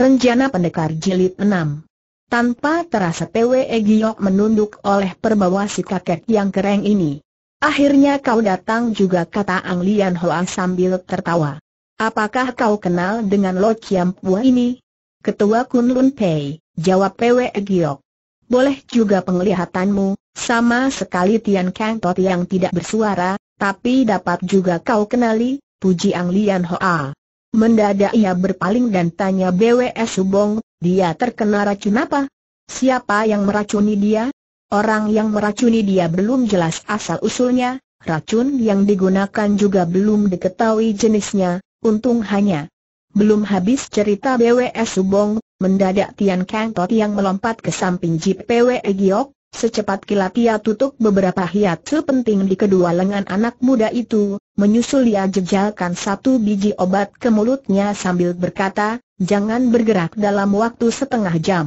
Renjana Pendekar Jilid 6 Tanpa terasa Pwe Egyok menunduk oleh perbawa si kakek yang kereng ini. Akhirnya kau datang juga kata Ang Lian Hoa sambil tertawa. Apakah kau kenal dengan Lo Chiam Pua ini? Ketua Kun Lun Pei, jawab Pwe Egyok. Boleh juga penglihatanmu, sama sekali Tian Kang Tot yang tidak bersuara, tapi dapat juga kau kenali, puji Ang Lian Hoa. Mendadak ia berpaling dan tanya BWS Subong, dia terkena racun apa? Siapa yang meracuni dia? Orang yang meracuni dia belum jelas asal-usulnya, racun yang digunakan juga belum diketahui jenisnya, untung hanya. Belum habis cerita BWS Subong, mendadak Tian Kang Tot yang melompat ke samping jeep PWE Giok, Secepat kilat ia tutup beberapa hiat sepenting di kedua lengan anak muda itu, menyusul ia jejalkan satu biji obat ke mulutnya sambil berkata, jangan bergerak dalam waktu setengah jam.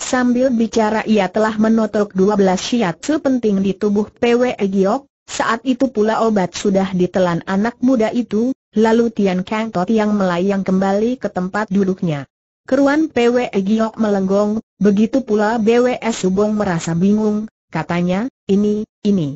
Sambil bicara ia telah menotok dua belas hiat sepenting di tubuh PW Giok, saat itu pula obat sudah ditelan anak muda itu, lalu Tian Kang Tot yang melayang kembali ke tempat duduknya. Keruan PW Giok melenggong, begitu pula BWS Subong merasa bingung, katanya, ini, ini.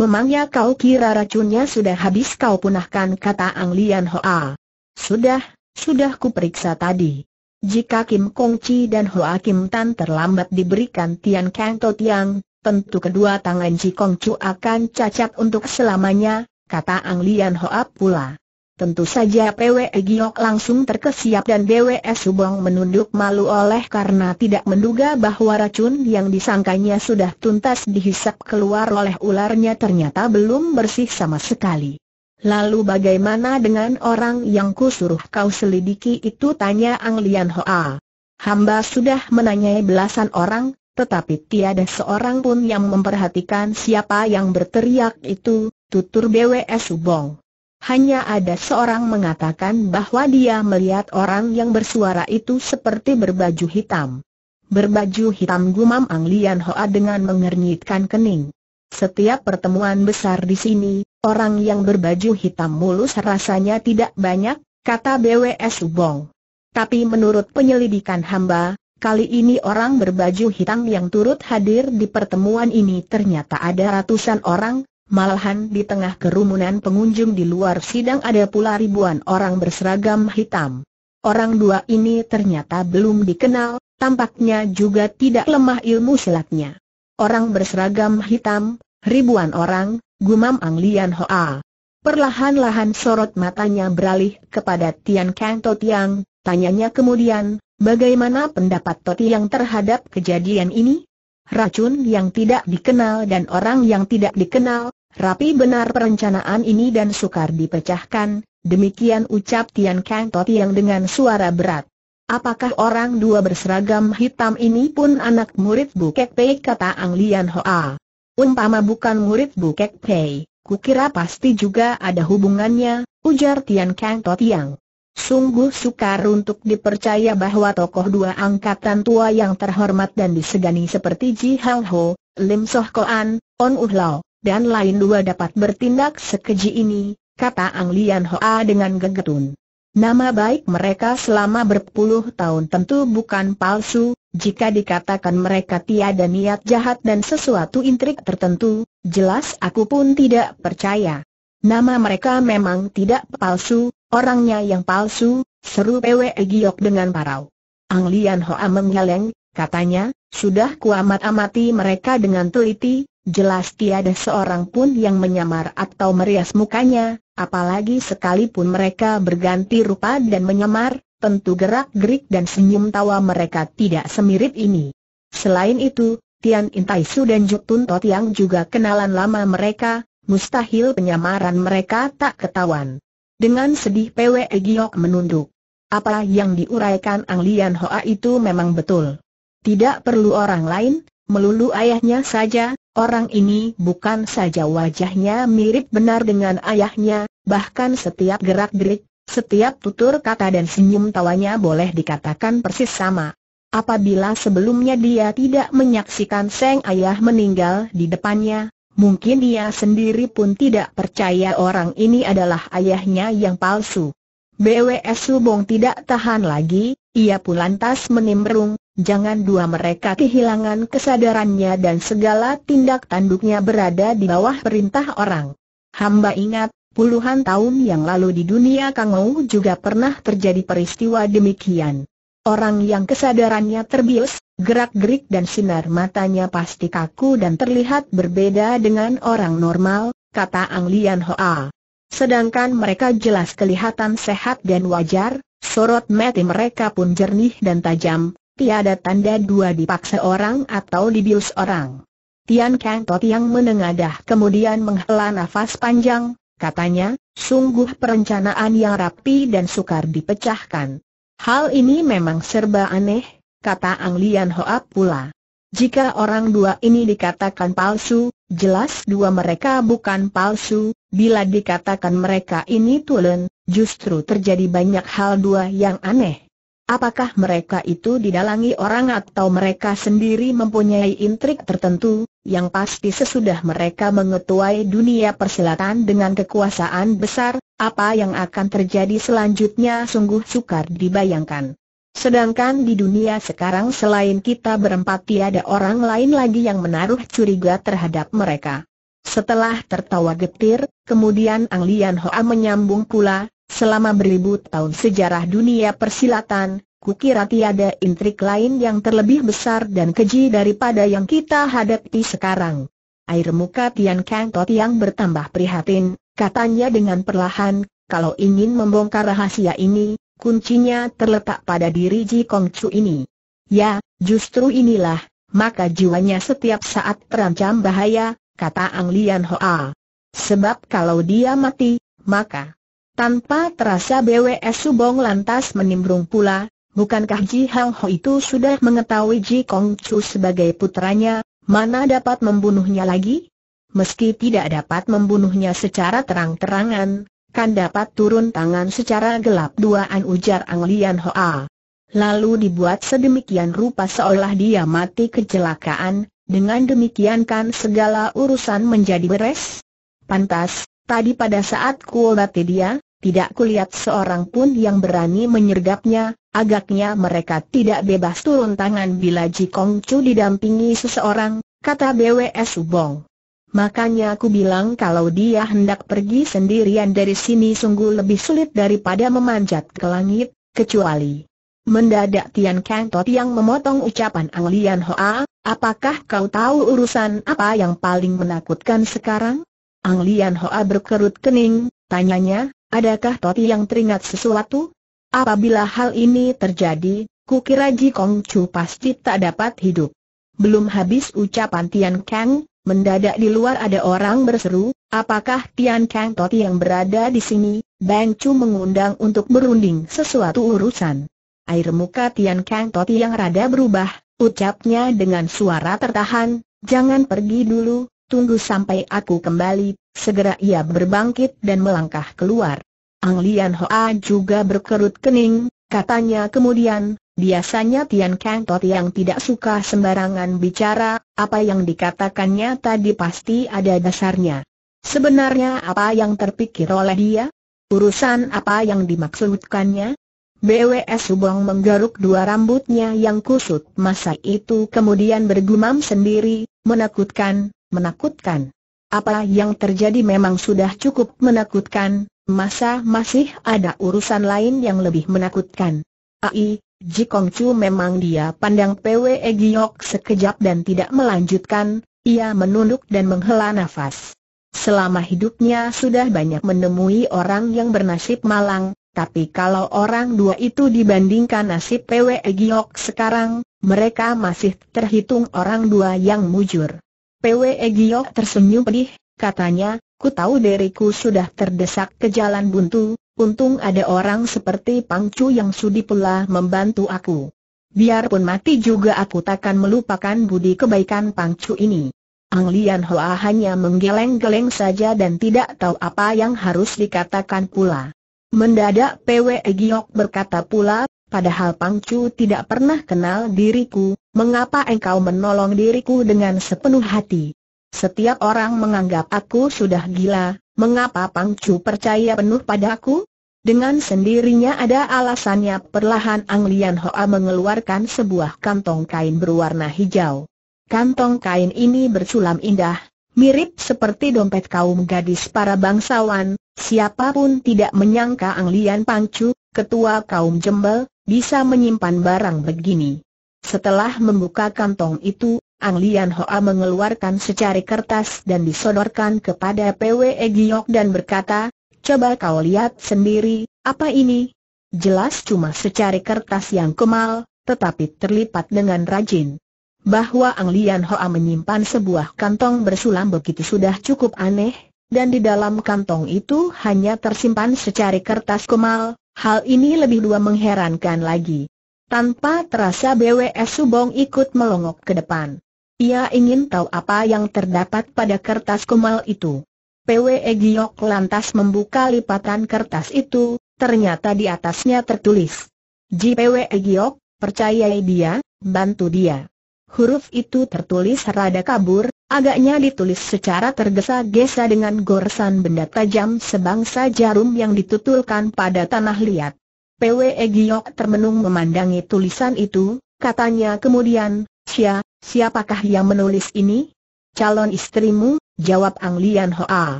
Memangnya kau kira racunnya sudah habis kau punahkan kata Ang Lian Hoa. Sudah, sudah kuperiksa tadi. Jika Kim Kong Chi dan Hoa Kim Tan terlambat diberikan Tian Kang To Tiang, tentu kedua tangan Ji Kong Chu akan cacat untuk selamanya, kata Ang Lian Hoa pula. Tentu saja PW Giok langsung terkesiap dan BWS Subong menunduk malu oleh karena tidak menduga bahwa racun yang disangkanya sudah tuntas dihisap keluar oleh ularnya ternyata belum bersih sama sekali. Lalu bagaimana dengan orang yang kusuruh kau selidiki itu tanya Ang Lian Hoa. Hamba sudah menanyai belasan orang, tetapi tiada seorang pun yang memperhatikan siapa yang berteriak itu, tutur BWS Subong. Hanya ada seorang mengatakan bahwa dia melihat orang yang bersuara itu seperti berbaju hitam. Berbaju hitam gumam Ang Lian Hoa dengan mengernyitkan kening. Setiap pertemuan besar di sini, orang yang berbaju hitam mulus rasanya tidak banyak, kata BWS Subong. Tapi menurut penyelidikan hamba, Kali ini orang berbaju hitam yang turut hadir di pertemuan ini ternyata ada ratusan orang, Malahan di tengah kerumunan pengunjung di luar sidang ada pula ribuan orang berseragam hitam. Orang dua ini ternyata belum dikenal, tampaknya juga tidak lemah ilmu silatnya. Orang berseragam hitam, ribuan orang, gumam Ang Lian Hoa. Perlahan-lahan sorot matanya beralih kepada Tian Kang To Tiang, tanyanya kemudian, bagaimana pendapat To Tiang terhadap kejadian ini? Racun yang tidak dikenal dan orang yang tidak dikenal, Rapi benar perencanaan ini dan sukar dipecahkan, demikian ucap Tian Kang Tot yang dengan suara berat. Apakah orang dua berseragam hitam ini pun anak murid Bukek Pei kata Ang Lian Hoa. Umpama bukan murid Bukek Pei, kukira pasti juga ada hubungannya, ujar Tian Kang Totiang. Sungguh sukar untuk dipercaya bahwa tokoh dua angkatan tua yang terhormat dan disegani seperti Ji Hang Ho, Lim Soh Koan, On Uh Lau, dan lain dua dapat bertindak sekeji ini, kata Ang Lian Hoa dengan gegetun. Nama baik mereka selama berpuluh tahun tentu bukan palsu, jika dikatakan mereka tiada niat jahat dan sesuatu intrik tertentu, jelas aku pun tidak percaya. Nama mereka memang tidak palsu, orangnya yang palsu, seru Pwe Giok dengan parau. Ang Lian Hoa menggeleng, katanya, sudah kuamat-amati mereka dengan teliti, Jelas tiada seorang pun yang menyamar atau merias mukanya, apalagi sekalipun mereka berganti rupa dan menyamar, tentu gerak-gerik dan senyum tawa mereka tidak semirip ini. Selain itu, Tian Intaisu dan Jok Tot yang juga kenalan lama mereka, mustahil penyamaran mereka tak ketahuan. Dengan sedih Pwe Giok menunduk. Apa yang diuraikan Ang Lian Hoa itu memang betul. Tidak perlu orang lain, melulu ayahnya saja, orang ini bukan saja wajahnya mirip benar dengan ayahnya, bahkan setiap gerak-gerik, setiap tutur kata dan senyum tawanya boleh dikatakan persis sama. Apabila sebelumnya dia tidak menyaksikan Seng Ayah meninggal di depannya, mungkin dia sendiri pun tidak percaya orang ini adalah ayahnya yang palsu. BWS Subong tidak tahan lagi, ia pun lantas menimbrung, jangan dua mereka kehilangan kesadarannya dan segala tindak tanduknya berada di bawah perintah orang. Hamba ingat, puluhan tahun yang lalu di dunia Kangou juga pernah terjadi peristiwa demikian. Orang yang kesadarannya terbius, gerak-gerik dan sinar matanya pasti kaku dan terlihat berbeda dengan orang normal, kata Ang Lian Hoa. Sedangkan mereka jelas kelihatan sehat dan wajar, sorot mata mereka pun jernih dan tajam, tiada tanda dua dipaksa orang atau dibius orang. Tian Kang Tot yang menengadah kemudian menghela nafas panjang, katanya, sungguh perencanaan yang rapi dan sukar dipecahkan. Hal ini memang serba aneh, kata Ang Lian Hoa pula. Jika orang dua ini dikatakan palsu, jelas dua mereka bukan palsu, bila dikatakan mereka ini tulen, justru terjadi banyak hal dua yang aneh. Apakah mereka itu didalangi orang atau mereka sendiri mempunyai intrik tertentu, yang pasti sesudah mereka mengetuai dunia persilatan dengan kekuasaan besar, apa yang akan terjadi selanjutnya sungguh sukar dibayangkan. Sedangkan di dunia sekarang selain kita berempat tiada orang lain lagi yang menaruh curiga terhadap mereka. Setelah tertawa getir, kemudian Ang Lian Hoa menyambung pula, Selama beribu tahun sejarah dunia persilatan, kukira tiada intrik lain yang terlebih besar dan keji daripada yang kita hadapi sekarang. Air muka Tian Kang Tot yang bertambah prihatin, katanya dengan perlahan, kalau ingin membongkar rahasia ini, kuncinya terletak pada diri Ji Kong Chu ini. Ya, justru inilah, maka jiwanya setiap saat terancam bahaya, kata Ang Lian Hoa. Sebab kalau dia mati, maka tanpa terasa BWS Subong lantas menimbrung pula, bukankah Ji Hang Ho itu sudah mengetahui Ji Kong Chu sebagai putranya, mana dapat membunuhnya lagi? Meski tidak dapat membunuhnya secara terang-terangan, kan dapat turun tangan secara gelap duaan ujar Ang Lian Hoa. Lalu dibuat sedemikian rupa seolah dia mati kecelakaan, dengan demikian kan segala urusan menjadi beres. Pantas, tadi pada saat ku dia, tidak kulihat seorang pun yang berani menyergapnya, agaknya mereka tidak bebas turun tangan bila Ji Kong Chu didampingi seseorang, kata BWS Subong. Makanya aku bilang kalau dia hendak pergi sendirian dari sini sungguh lebih sulit daripada memanjat ke langit, kecuali Mendadak Tian Kang Tot yang memotong ucapan Ang Lian Hoa, apakah kau tahu urusan apa yang paling menakutkan sekarang? Ang Lian Hoa berkerut kening, tanyanya, Adakah Toti yang teringat sesuatu? Apabila hal ini terjadi, kukira Ji Kong Chu pasti tak dapat hidup. Belum habis ucapan Tian Kang, mendadak di luar ada orang berseru, apakah Tian Kang Toti yang berada di sini? Bang Chu mengundang untuk berunding sesuatu urusan. Air muka Tian Kang Toti yang rada berubah, ucapnya dengan suara tertahan, jangan pergi dulu, tunggu sampai aku kembali, segera ia berbangkit dan melangkah keluar. Ang Lian Hoa juga berkerut kening, katanya kemudian, biasanya Tian Kang Tot yang tidak suka sembarangan bicara, apa yang dikatakannya tadi pasti ada dasarnya. Sebenarnya apa yang terpikir oleh dia? Urusan apa yang dimaksudkannya? BWS Subong menggaruk dua rambutnya yang kusut masa itu kemudian bergumam sendiri, menakutkan, menakutkan. Apa yang terjadi memang sudah cukup menakutkan, masa masih ada urusan lain yang lebih menakutkan. Ai, Jikong Chu memang dia pandang PWE Giok sekejap dan tidak melanjutkan, ia menunduk dan menghela nafas. Selama hidupnya sudah banyak menemui orang yang bernasib malang, tapi kalau orang dua itu dibandingkan nasib PWE Giok sekarang, mereka masih terhitung orang dua yang mujur. PWE Giok tersenyum pedih, katanya, ku tahu diriku sudah terdesak ke jalan buntu, untung ada orang seperti Pangcu yang sudi pula membantu aku. Biarpun mati juga aku takkan melupakan budi kebaikan Pangcu ini. Ang Lian Hoa hanya menggeleng-geleng saja dan tidak tahu apa yang harus dikatakan pula. Mendadak Pwe Giok berkata pula, Padahal Pangcu tidak pernah kenal diriku, mengapa engkau menolong diriku dengan sepenuh hati? Setiap orang menganggap aku sudah gila, mengapa Pangcu percaya penuh padaku? Dengan sendirinya ada alasannya perlahan Ang Lian Hoa mengeluarkan sebuah kantong kain berwarna hijau. Kantong kain ini bersulam indah, mirip seperti dompet kaum gadis para bangsawan, siapapun tidak menyangka Ang Lian Pangcu, ketua kaum jembel, bisa menyimpan barang begini. Setelah membuka kantong itu, Ang Lian Hoa mengeluarkan secari kertas dan disodorkan kepada PWE Giok dan berkata, Coba kau lihat sendiri, apa ini? Jelas cuma secari kertas yang kemal, tetapi terlipat dengan rajin. Bahwa Ang Lian Hoa menyimpan sebuah kantong bersulam begitu sudah cukup aneh, dan di dalam kantong itu hanya tersimpan secari kertas kemal, Hal ini lebih dua mengherankan lagi. Tanpa terasa BWS Subong ikut melongok ke depan. Ia ingin tahu apa yang terdapat pada kertas kumal itu. PWE Giok lantas membuka lipatan kertas itu, ternyata di atasnya tertulis. JPWE Giok, percayai dia, bantu dia. Huruf itu tertulis rada kabur, agaknya ditulis secara tergesa-gesa dengan goresan benda tajam sebangsa jarum yang ditutulkan pada tanah liat. Pwe Giok termenung memandangi tulisan itu, katanya kemudian, Sia, siapakah yang menulis ini? Calon istrimu, jawab Ang Lian Hoa.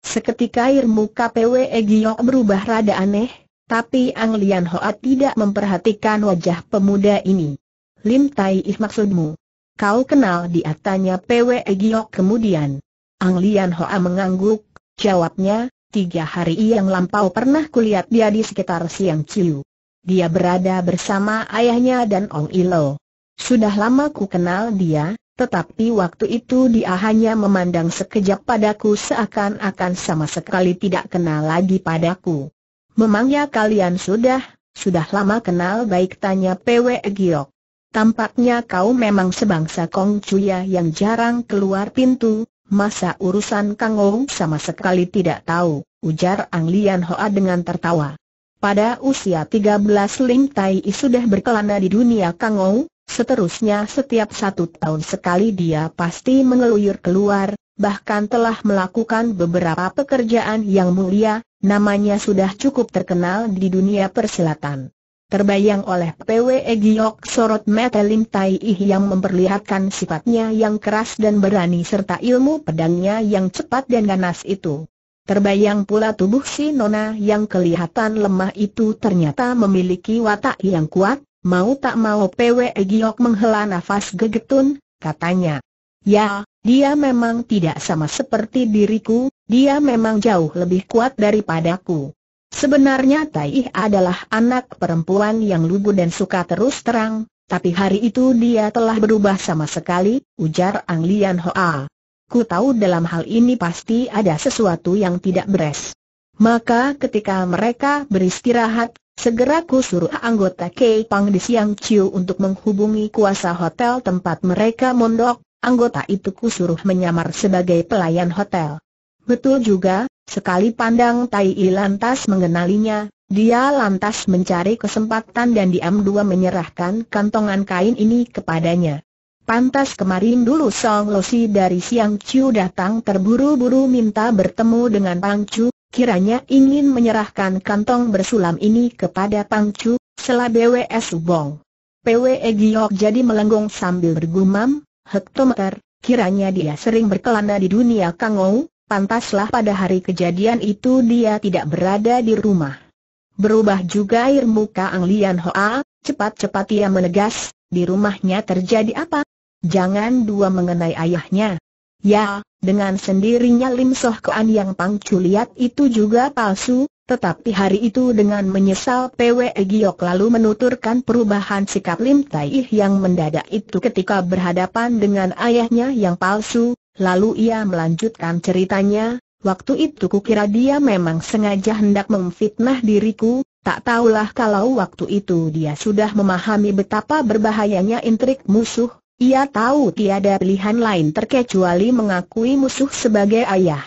Seketika air muka Pwe Giok berubah rada aneh, tapi Ang Lian Hoa tidak memperhatikan wajah pemuda ini. Lim Tai Ih maksudmu? Kau kenal dia tanya PW Giok kemudian. Ang Lian Hoa mengangguk, jawabnya, tiga hari yang lampau pernah kulihat dia di sekitar Siang Ciu. Dia berada bersama ayahnya dan Ong Ilo. Sudah lama ku kenal dia, tetapi waktu itu dia hanya memandang sekejap padaku seakan-akan sama sekali tidak kenal lagi padaku. Memangnya kalian sudah, sudah lama kenal baik tanya PW Giok. Tampaknya kau memang sebangsa Kong Cuya yang jarang keluar pintu, masa urusan Kang Ou sama sekali tidak tahu, ujar Ang Lian Hoa dengan tertawa. Pada usia 13 Lim Tai I sudah berkelana di dunia Kang Ou, seterusnya setiap satu tahun sekali dia pasti mengeluyur keluar, bahkan telah melakukan beberapa pekerjaan yang mulia, namanya sudah cukup terkenal di dunia persilatan. Terbayang oleh PWE Giok sorot mata Lim Tai Ih yang memperlihatkan sifatnya yang keras dan berani serta ilmu pedangnya yang cepat dan ganas itu. Terbayang pula tubuh si Nona yang kelihatan lemah itu ternyata memiliki watak yang kuat, mau tak mau PWE Giok menghela nafas gegetun, katanya. Ya, dia memang tidak sama seperti diriku, dia memang jauh lebih kuat daripadaku. Sebenarnya Taih adalah anak perempuan yang lugu dan suka terus terang, tapi hari itu dia telah berubah sama sekali, ujar Ang Lian Hoa. Ku tahu dalam hal ini pasti ada sesuatu yang tidak beres. Maka ketika mereka beristirahat, segera ku suruh anggota Kei Pang di Siang Chiu untuk menghubungi kuasa hotel tempat mereka mondok, anggota itu ku suruh menyamar sebagai pelayan hotel. Betul juga, Sekali pandang Tai I lantas mengenalinya, dia lantas mencari kesempatan dan diam dua menyerahkan kantongan kain ini kepadanya. Pantas kemarin dulu Song Losi dari Siang Chu datang terburu-buru minta bertemu dengan Pang Chu, kiranya ingin menyerahkan kantong bersulam ini kepada Pang Chu, selah BWS Ubong. PWE Giok jadi melenggong sambil bergumam, hektometer, kiranya dia sering berkelana di dunia Kang Kangou, pantaslah pada hari kejadian itu dia tidak berada di rumah. Berubah juga air muka Ang Lian Hoa, cepat-cepat ia menegas, di rumahnya terjadi apa? Jangan dua mengenai ayahnya. Ya, dengan sendirinya Lim Soh Koan yang pangcu lihat itu juga palsu, tetapi hari itu dengan menyesal Pwe Giok lalu menuturkan perubahan sikap Lim Tai yang mendadak itu ketika berhadapan dengan ayahnya yang palsu, Lalu ia melanjutkan ceritanya, waktu itu kukira dia memang sengaja hendak memfitnah diriku, tak tahulah kalau waktu itu dia sudah memahami betapa berbahayanya intrik musuh, ia tahu tiada pilihan lain terkecuali mengakui musuh sebagai ayah.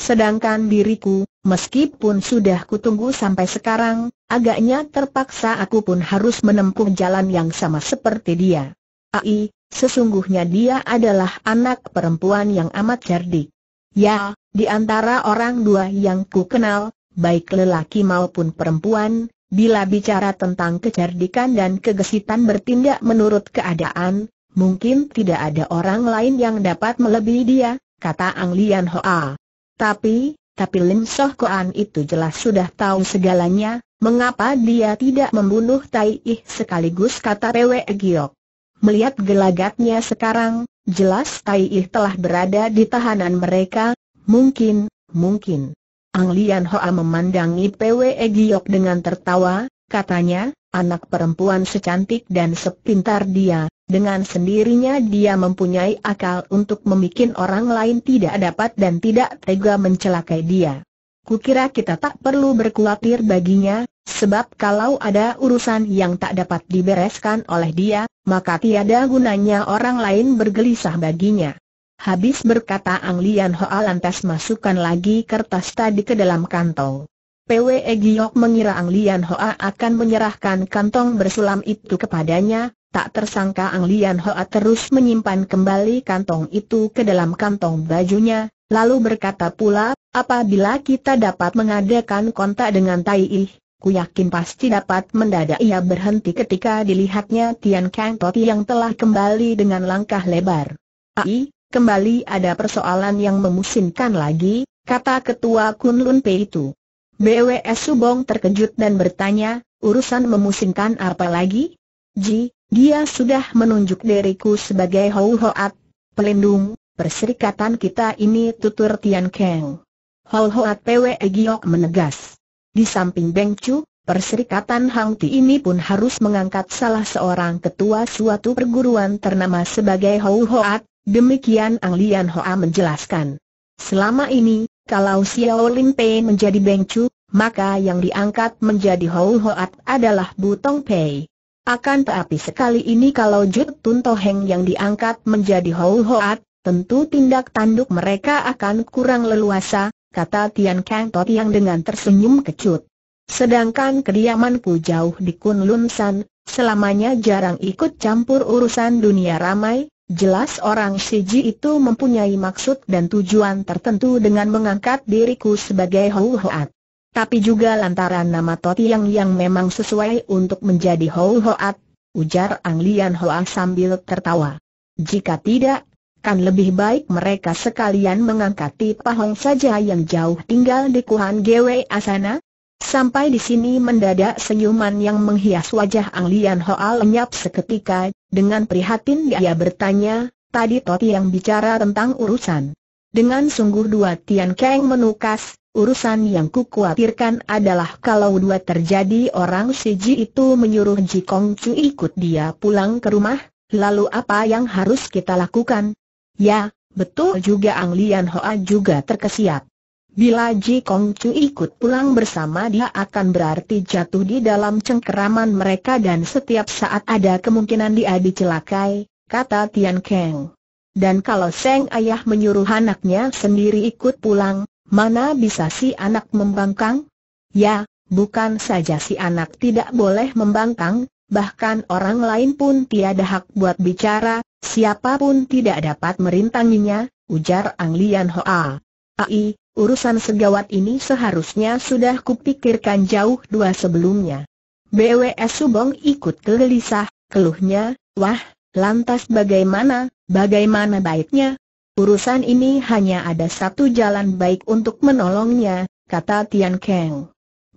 Sedangkan diriku, meskipun sudah kutunggu sampai sekarang, agaknya terpaksa aku pun harus menempuh jalan yang sama seperti dia. Ai, Sesungguhnya dia adalah anak perempuan yang amat cerdik. Ya, di antara orang dua yang ku kenal, baik lelaki maupun perempuan, bila bicara tentang kecerdikan dan kegesitan bertindak menurut keadaan, mungkin tidak ada orang lain yang dapat melebihi dia, kata Ang Lian Hoa. Tapi, tapi Lim Soh Koan itu jelas sudah tahu segalanya, mengapa dia tidak membunuh Tai Ih sekaligus kata Pewe Giok. Melihat gelagatnya sekarang, jelas Tai Ih telah berada di tahanan mereka, mungkin, mungkin. Ang Lian Hoa memandangi Pwe Giok dengan tertawa, katanya, anak perempuan secantik dan sepintar dia, dengan sendirinya dia mempunyai akal untuk membuat orang lain tidak dapat dan tidak tega mencelakai dia. Kukira kita tak perlu berkhawatir baginya, sebab kalau ada urusan yang tak dapat dibereskan oleh dia, maka tiada gunanya orang lain bergelisah baginya. Habis berkata Ang Lian Hoa lantas masukkan lagi kertas tadi ke dalam kantong. PWE Giok mengira Ang Lian Hoa akan menyerahkan kantong bersulam itu kepadanya, tak tersangka Ang Lian Hoa terus menyimpan kembali kantong itu ke dalam kantong bajunya, lalu berkata pula, Apabila kita dapat mengadakan kontak dengan Tai Ih, ku yakin pasti dapat mendadak ia berhenti ketika dilihatnya Tian Kang Toti yang telah kembali dengan langkah lebar. Ai, kembali ada persoalan yang memusingkan lagi, kata ketua Kunlun Pei itu. BWS Subong terkejut dan bertanya, urusan memusingkan apa lagi? Ji, dia sudah menunjuk diriku sebagai Hou Hoat, pelindung, perserikatan kita ini tutur Tian Kang. Hol Hoat Pwe Giok menegas. Di samping Beng Chu, Perserikatan Hang Ti ini pun harus mengangkat salah seorang ketua suatu perguruan ternama sebagai Hou Hoat, demikian Ang Lian Hoa menjelaskan. Selama ini, kalau Xiao Lin Pei menjadi Beng Chu, maka yang diangkat menjadi Hou Hoat adalah Butong Pei. Akan tetapi sekali ini kalau Jut Tun Toheng yang diangkat menjadi Hou Hoat, tentu tindak tanduk mereka akan kurang leluasa, kata Tian Kang Tot yang dengan tersenyum kecut. Sedangkan kediamanku jauh di Kunlun San, selamanya jarang ikut campur urusan dunia ramai, jelas orang Shiji itu mempunyai maksud dan tujuan tertentu dengan mengangkat diriku sebagai Hou Hoat. Tapi juga lantaran nama Tot yang yang memang sesuai untuk menjadi Hou Hoat, ujar Ang Lian Hoa sambil tertawa. Jika tidak, Kan lebih baik mereka sekalian mengangkat Tipah saja yang jauh tinggal di Kuhan Gwe Asana. Sampai di sini mendadak senyuman yang menghias wajah Ang Lian Hoa lenyap seketika, dengan prihatin dia bertanya, tadi Toti yang bicara tentang urusan. Dengan sungguh dua Tian Keng menukas, urusan yang ku khawatirkan adalah kalau dua terjadi orang si Ji itu menyuruh Ji Kong Chu ikut dia pulang ke rumah, lalu apa yang harus kita lakukan? Ya, betul juga Ang Lian Hoa juga terkesiap. Bila Ji Kong Chu ikut pulang bersama dia akan berarti jatuh di dalam cengkeraman mereka dan setiap saat ada kemungkinan dia dicelakai, kata Tian Keng. Dan kalau Seng Ayah menyuruh anaknya sendiri ikut pulang, mana bisa si anak membangkang? Ya, bukan saja si anak tidak boleh membangkang, bahkan orang lain pun tiada hak buat bicara, siapapun tidak dapat merintanginya, ujar Ang Lian Hoa. Ai, urusan segawat ini seharusnya sudah kupikirkan jauh dua sebelumnya. BWS Subong ikut kegelisah, keluhnya, wah, lantas bagaimana, bagaimana baiknya? Urusan ini hanya ada satu jalan baik untuk menolongnya, kata Tian Keng.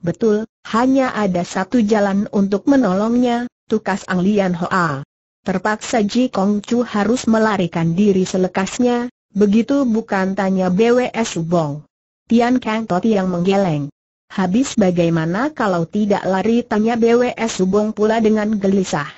Betul, hanya ada satu jalan untuk menolongnya, tukas Ang Lian Hoa. Terpaksa Ji Kong Chu harus melarikan diri selekasnya, begitu bukan tanya BWS Subong. Tian Kang Toti yang menggeleng. Habis bagaimana kalau tidak lari tanya BWS Subong pula dengan gelisah.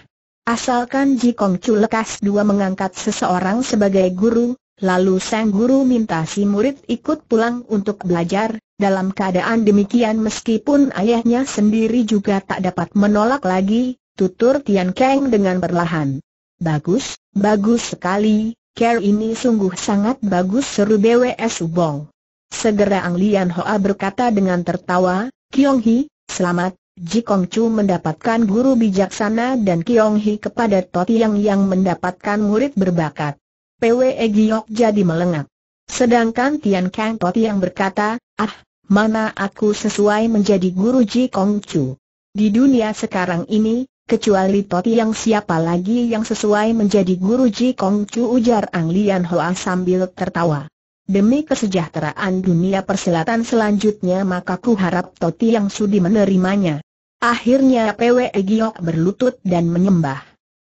Asalkan Ji Kong Chu lekas dua mengangkat seseorang sebagai guru, lalu sang guru minta si murid ikut pulang untuk belajar, dalam keadaan demikian meskipun ayahnya sendiri juga tak dapat menolak lagi, tutur Tian Kang dengan perlahan. Bagus, bagus sekali, care ini sungguh sangat bagus seru BWS Ubong. Segera Ang Lian Hoa berkata dengan tertawa, Kiong Hi, selamat, Ji Kong Chu mendapatkan guru bijaksana dan Kiong Hi kepada Totiang yang mendapatkan murid berbakat. PWE Giok jadi melengak. Sedangkan Tian Kang yang berkata, Ah, mana aku sesuai menjadi guru Ji Kong Chu. Di dunia sekarang ini, kecuali Toti yang siapa lagi yang sesuai menjadi guru Ji Kong Chu ujar Ang Lian Hoa sambil tertawa. Demi kesejahteraan dunia persilatan selanjutnya maka ku harap Toti yang sudi menerimanya. Akhirnya PWE Giok berlutut dan menyembah.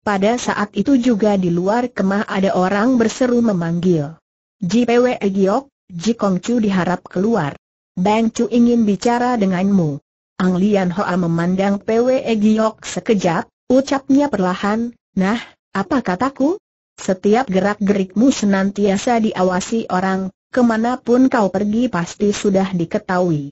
Pada saat itu juga di luar kemah ada orang berseru memanggil. Ji Pwe Giok, Jikong Chu diharap keluar. Bang Chu ingin bicara denganmu. Ang Lian Hoa memandang Pwe Giok sekejap, ucapnya perlahan, nah, apa kataku? Setiap gerak-gerikmu senantiasa diawasi orang, kemanapun kau pergi pasti sudah diketahui.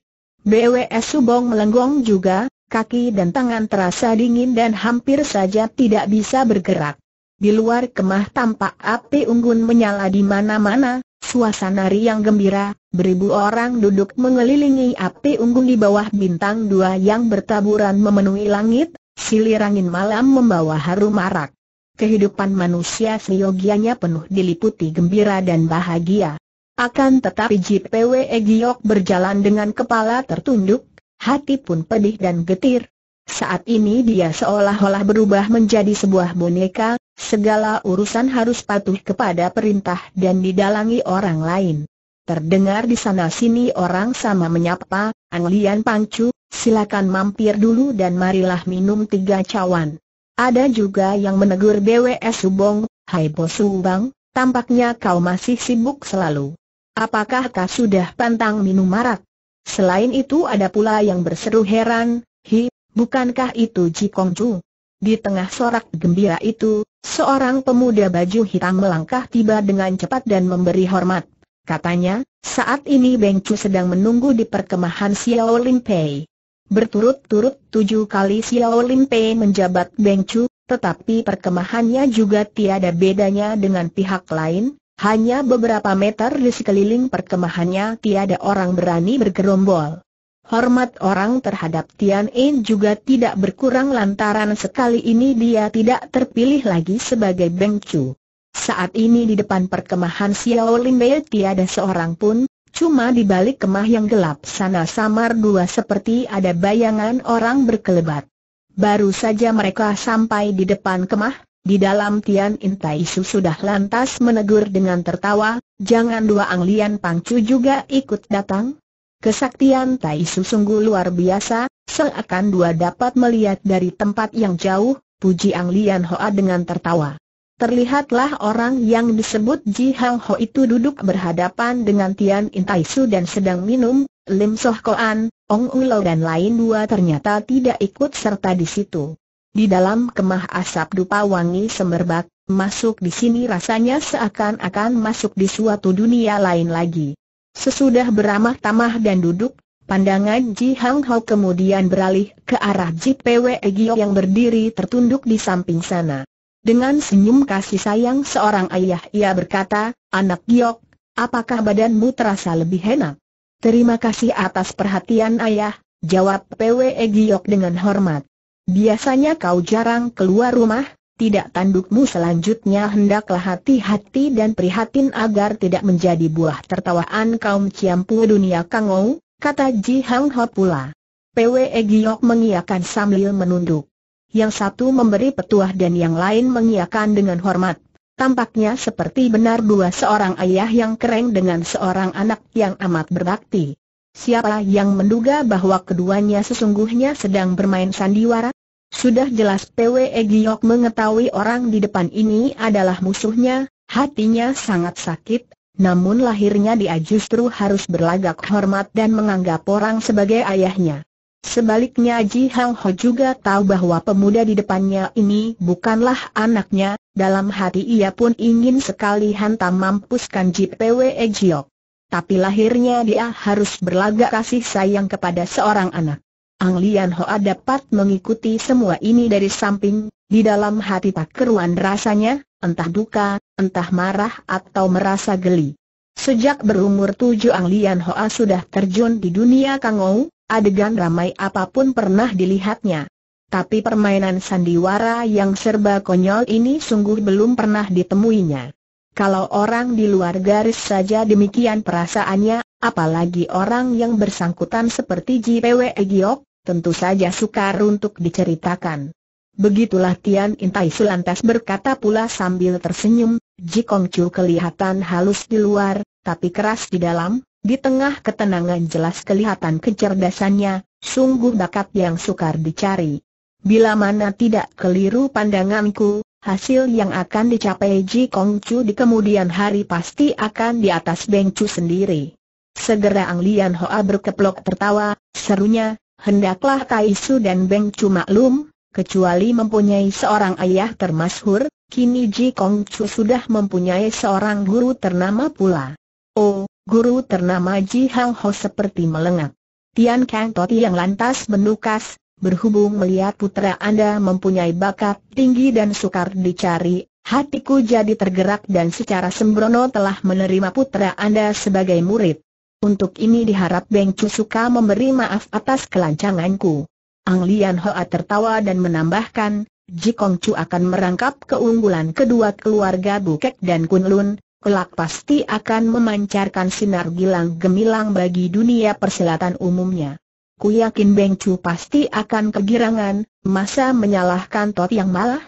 BWS e Subong melenggong juga, kaki dan tangan terasa dingin dan hampir saja tidak bisa bergerak. Di luar kemah tampak api unggun menyala di mana-mana, Suasana riang gembira, beribu orang duduk mengelilingi api unggun di bawah bintang dua yang bertaburan memenuhi langit, silir angin malam membawa harum arak. Kehidupan manusia seyogianya penuh diliputi gembira dan bahagia. Akan tetapi JPW Egyok berjalan dengan kepala tertunduk, hati pun pedih dan getir. Saat ini dia seolah-olah berubah menjadi sebuah boneka, segala urusan harus patuh kepada perintah dan didalangi orang lain. Terdengar di sana-sini orang sama menyapa, Ang Lian Pangcu, silakan mampir dulu dan marilah minum tiga cawan. Ada juga yang menegur BWS Subong, Hai Bos Subang, tampaknya kau masih sibuk selalu. Apakah kau sudah pantang minum marak? Selain itu ada pula yang berseru heran, Hi, bukankah itu Ji Chu? Di tengah sorak gembira itu, Seorang pemuda baju hitam melangkah tiba dengan cepat dan memberi hormat. Katanya, saat ini Beng Chu sedang menunggu di perkemahan Xiao Lin Pei. Berturut-turut tujuh kali Xiao Lin Pei menjabat Beng Chu, tetapi perkemahannya juga tiada bedanya dengan pihak lain, hanya beberapa meter di sekeliling perkemahannya tiada orang berani bergerombol. Hormat orang terhadap Tian En juga tidak berkurang lantaran sekali ini dia tidak terpilih lagi sebagai Beng Chu. Saat ini di depan perkemahan Xiao Bei tiada seorang pun, cuma di balik kemah yang gelap sana samar dua seperti ada bayangan orang berkelebat. Baru saja mereka sampai di depan kemah, di dalam Tian In Tai Su sudah lantas menegur dengan tertawa, jangan dua anglian Lian Pangcu juga ikut datang. Kesaktian Tai Su sungguh luar biasa, seakan dua dapat melihat dari tempat yang jauh, puji Ang Lian Hoa dengan tertawa. Terlihatlah orang yang disebut Ji Hang Ho itu duduk berhadapan dengan Tian In Tai Su dan sedang minum, Lim Soh Koan, Ong Ulo dan lain dua ternyata tidak ikut serta di situ. Di dalam kemah asap dupa wangi semerbak, masuk di sini rasanya seakan-akan masuk di suatu dunia lain lagi. Sesudah beramah-tamah dan duduk, pandangan Ji Hang Hao kemudian beralih ke arah Ji Pwe Gio yang berdiri tertunduk di samping sana. Dengan senyum kasih sayang seorang ayah ia berkata, Anak Giok, apakah badanmu terasa lebih enak? Terima kasih atas perhatian ayah, jawab Pwe Giok dengan hormat. Biasanya kau jarang keluar rumah, tidak tandukmu selanjutnya hendaklah hati-hati dan prihatin agar tidak menjadi buah tertawaan kaum Ciampu dunia Kangou, kata Ji Hang Ho pula. Pwe Giok mengiakan sambil menunduk. Yang satu memberi petuah dan yang lain mengiakan dengan hormat. Tampaknya seperti benar dua seorang ayah yang keren dengan seorang anak yang amat berbakti. Siapa yang menduga bahwa keduanya sesungguhnya sedang bermain sandiwara? Sudah jelas PW Giok mengetahui orang di depan ini adalah musuhnya, hatinya sangat sakit, namun lahirnya dia justru harus berlagak hormat dan menganggap orang sebagai ayahnya. Sebaliknya Ji Hang Ho juga tahu bahwa pemuda di depannya ini bukanlah anaknya, dalam hati ia pun ingin sekali hantam mampuskan Ji PW Giok. Tapi lahirnya dia harus berlagak kasih sayang kepada seorang anak. Ang Lian Hoa dapat mengikuti semua ini dari samping, di dalam hati tak keruan rasanya, entah duka, entah marah atau merasa geli. Sejak berumur tujuh Ang Lian Hoa sudah terjun di dunia Kangou, adegan ramai apapun pernah dilihatnya. Tapi permainan sandiwara yang serba konyol ini sungguh belum pernah ditemuinya. Kalau orang di luar garis saja demikian perasaannya, apalagi orang yang bersangkutan seperti Ji Pwe Giok, tentu saja sukar untuk diceritakan. Begitulah Tian Intai Sulantas berkata pula sambil tersenyum, Kong Chu kelihatan halus di luar, tapi keras di dalam, di tengah ketenangan jelas kelihatan kecerdasannya, sungguh bakat yang sukar dicari. Bila mana tidak keliru pandanganku, hasil yang akan dicapai Kong Chu di kemudian hari pasti akan di atas Beng Chu sendiri. Segera Ang Lian Hoa berkeplok tertawa, serunya, Hendaklah Tai Su dan Beng Chu maklum, kecuali mempunyai seorang ayah termasyhur, kini Ji Kong Chu sudah mempunyai seorang guru ternama pula. Oh, guru ternama Ji Hang Ho seperti melengak. Tian Kang Toti yang lantas menukas, berhubung melihat putra Anda mempunyai bakat tinggi dan sukar dicari, hatiku jadi tergerak dan secara sembrono telah menerima putra Anda sebagai murid. Untuk ini diharap Beng Chu suka memberi maaf atas kelancanganku. Ang Lian Hoa tertawa dan menambahkan, Jikong Chu akan merangkap keunggulan kedua keluarga Bukek dan Kunlun, kelak pasti akan memancarkan sinar gilang gemilang bagi dunia persilatan umumnya. Ku yakin Beng Chu pasti akan kegirangan, masa menyalahkan Tot yang malah?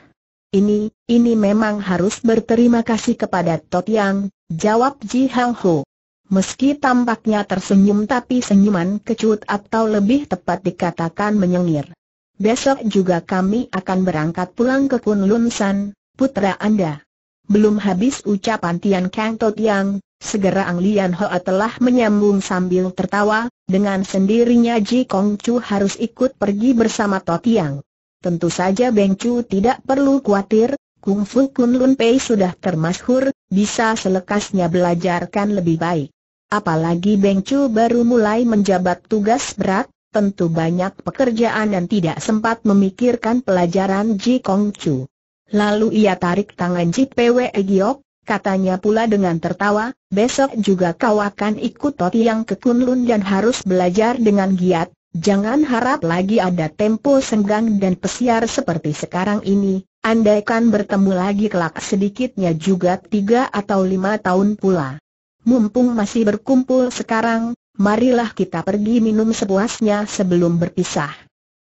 Ini, ini memang harus berterima kasih kepada Tot yang, jawab Ji Hang Ho. Meski tampaknya tersenyum tapi senyuman kecut atau lebih tepat dikatakan menyengir. Besok juga kami akan berangkat pulang ke Kunlun San, putra Anda. Belum habis ucapan Tian Kang Tot Yang, segera Ang Lian Hoa telah menyambung sambil tertawa, dengan sendirinya Ji Kong Chu harus ikut pergi bersama Tot Yang. Tentu saja Beng Chu tidak perlu khawatir, Kung Fu Kunlun Pei sudah termasyhur, bisa selekasnya belajarkan lebih baik. Apalagi Beng Chu baru mulai menjabat tugas berat, tentu banyak pekerjaan dan tidak sempat memikirkan pelajaran Ji Kong Chu. Lalu ia tarik tangan Ji Pwe Giok, katanya pula dengan tertawa, besok juga kau akan ikut Toti yang ke Kunlun dan harus belajar dengan giat, jangan harap lagi ada tempo senggang dan pesiar seperti sekarang ini, andaikan bertemu lagi kelak sedikitnya juga tiga atau lima tahun pula. Mumpung masih berkumpul sekarang, marilah kita pergi minum sepuasnya sebelum berpisah.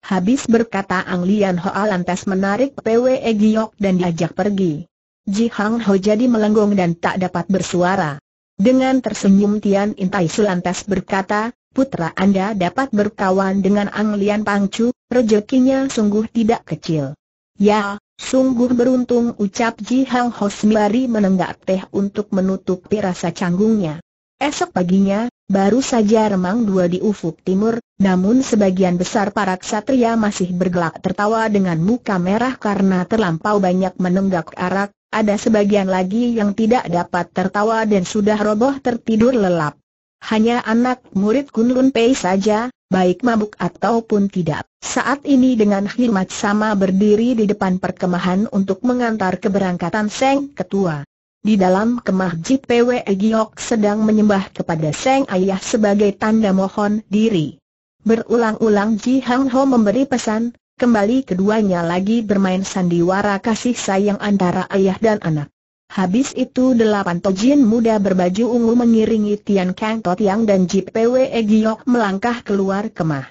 Habis berkata Ang Lian Hoa lantas menarik PWE Giok dan diajak pergi. Ji Hang Ho jadi melenggong dan tak dapat bersuara. Dengan tersenyum Tian Intai Su lantas berkata, putra Anda dapat berkawan dengan Ang Lian Pangcu, rezekinya sungguh tidak kecil. Ya, Sungguh beruntung ucap Ji Hang Ho sembari menenggak teh untuk menutupi rasa canggungnya. Esok paginya, baru saja remang dua di ufuk timur, namun sebagian besar para ksatria masih bergelak tertawa dengan muka merah karena terlampau banyak menenggak arak, ada sebagian lagi yang tidak dapat tertawa dan sudah roboh tertidur lelap. Hanya anak murid Kunlun Pei saja, baik mabuk ataupun tidak. Saat ini dengan hormat sama berdiri di depan perkemahan untuk mengantar keberangkatan Seng Ketua. Di dalam kemah JPW Egyok sedang menyembah kepada Seng Ayah sebagai tanda mohon diri. Berulang-ulang Ji Hang Ho memberi pesan, kembali keduanya lagi bermain sandiwara kasih sayang antara ayah dan anak. Habis itu delapan tojin muda berbaju ungu mengiringi Tian Kang Yang dan Ji Pwe e Giok melangkah keluar kemah.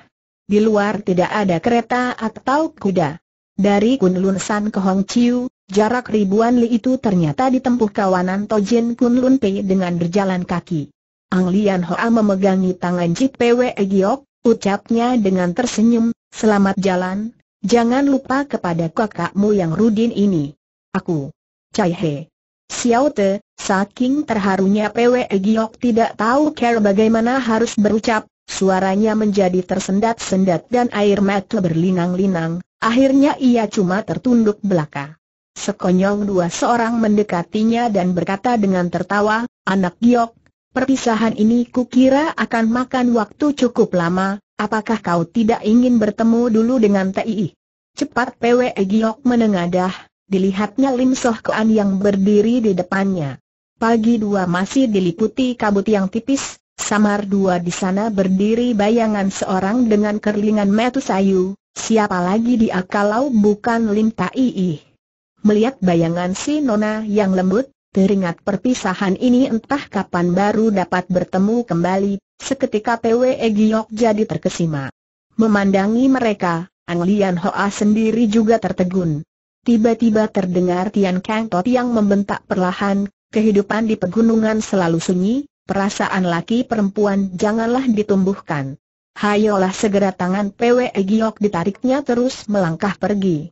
Di luar tidak ada kereta atau kuda. Dari Kunlun San ke Hong Chiu, jarak ribuan li itu ternyata ditempuh kawanan tojin Kunlun Pei dengan berjalan kaki. Ang Lian Hoa memegangi tangan Ji Pwe e Giok, ucapnya dengan tersenyum, selamat jalan, jangan lupa kepada kakakmu yang Rudin ini. Aku, Chai He. Xiao Te, saking terharunya Pwe Giok tidak tahu care bagaimana harus berucap, suaranya menjadi tersendat-sendat dan air mata berlinang-linang, akhirnya ia cuma tertunduk belaka. Sekonyong dua seorang mendekatinya dan berkata dengan tertawa, Anak Giok, perpisahan ini kukira akan makan waktu cukup lama, apakah kau tidak ingin bertemu dulu dengan TII? Cepat Pwe Giok menengadah, dilihatnya Lim Soh Kean yang berdiri di depannya. Pagi dua masih diliputi kabut yang tipis, samar dua di sana berdiri bayangan seorang dengan kerlingan metu sayu, siapa lagi dia kalau bukan Lim Tai Ih. Melihat bayangan si Nona yang lembut, Teringat perpisahan ini entah kapan baru dapat bertemu kembali, seketika PWE Giyok jadi terkesima. Memandangi mereka, Ang Lian Hoa sendiri juga tertegun. Tiba-tiba terdengar Tian Kang Tot yang membentak perlahan, kehidupan di pegunungan selalu sunyi, perasaan laki perempuan janganlah ditumbuhkan. Hayolah segera tangan PW Giok ditariknya terus melangkah pergi.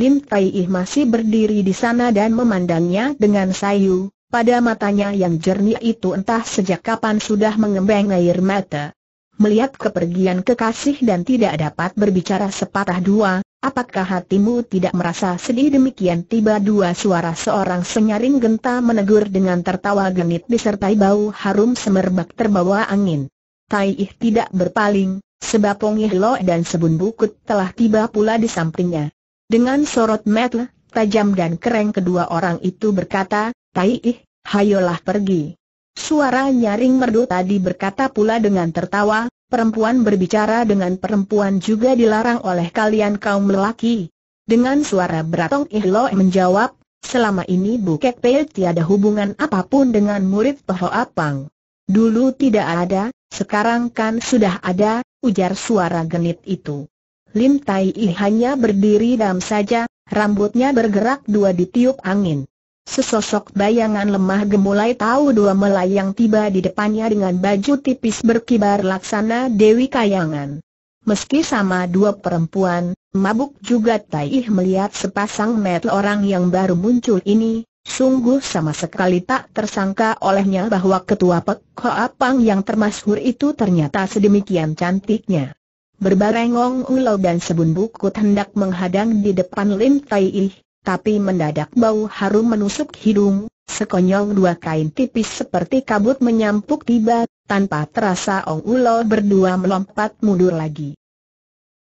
Lin Tai Ih masih berdiri di sana dan memandangnya dengan sayu, pada matanya yang jernih itu entah sejak kapan sudah mengembang air mata melihat kepergian kekasih dan tidak dapat berbicara sepatah dua, apakah hatimu tidak merasa sedih demikian tiba dua suara seorang senyaring genta menegur dengan tertawa genit disertai bau harum semerbak terbawa angin. Tai ih tidak berpaling, sebab Pong Lo dan Sebun Bukut telah tiba pula di sampingnya. Dengan sorot mata tajam dan kering kedua orang itu berkata, Tai ih, hayolah pergi. Suara nyaring merdu tadi berkata pula dengan tertawa, perempuan berbicara dengan perempuan juga dilarang oleh kalian kaum lelaki. Dengan suara beratong Ihlo menjawab, selama ini Kek Pei tiada hubungan apapun dengan murid Toho Apang. Dulu tidak ada, sekarang kan sudah ada, ujar suara genit itu. Lim Tai I hanya berdiri dalam saja, rambutnya bergerak dua ditiup angin. Sesosok bayangan lemah gemulai tahu dua melayang tiba di depannya dengan baju tipis berkibar laksana Dewi Kayangan. Meski sama dua perempuan, mabuk juga Taih melihat sepasang mata orang yang baru muncul ini, Sungguh sama sekali tak tersangka olehnya bahwa ketua Pek Apang yang termasyhur itu ternyata sedemikian cantiknya. Berbarengong ulo dan sebun bukut hendak menghadang di depan Lim Tai tapi mendadak bau harum menusuk hidung, sekonyong dua kain tipis seperti kabut menyampuk tiba, tanpa terasa Ong Ulo berdua melompat mundur lagi.